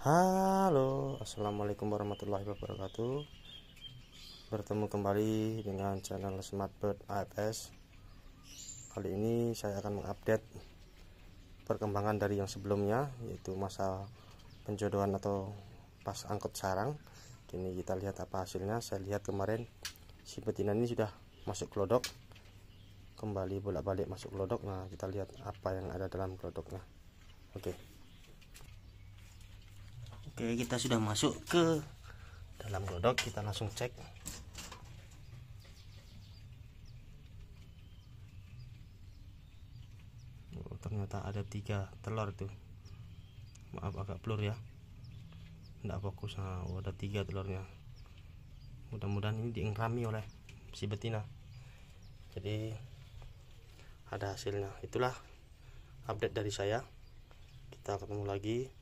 Halo, assalamualaikum warahmatullahi wabarakatuh. Bertemu kembali dengan channel Smartbird AFS. Kali ini saya akan mengupdate perkembangan dari yang sebelumnya, yaitu masa penjodohan atau pas angkut sarang. Kini kita lihat apa hasilnya. Saya lihat kemarin si betina ini sudah masuk gelodok, kembali bolak-balik masuk gelodok. Nah, kita lihat apa yang ada dalam gelodoknya. Oke. Okay oke kita sudah masuk ke dalam godok kita langsung cek oh, ternyata ada tiga telur tuh maaf agak blur ya tidak fokus nah, oh, ada tiga telurnya mudah-mudahan ini diengrami oleh si betina jadi ada hasilnya itulah update dari saya kita ketemu lagi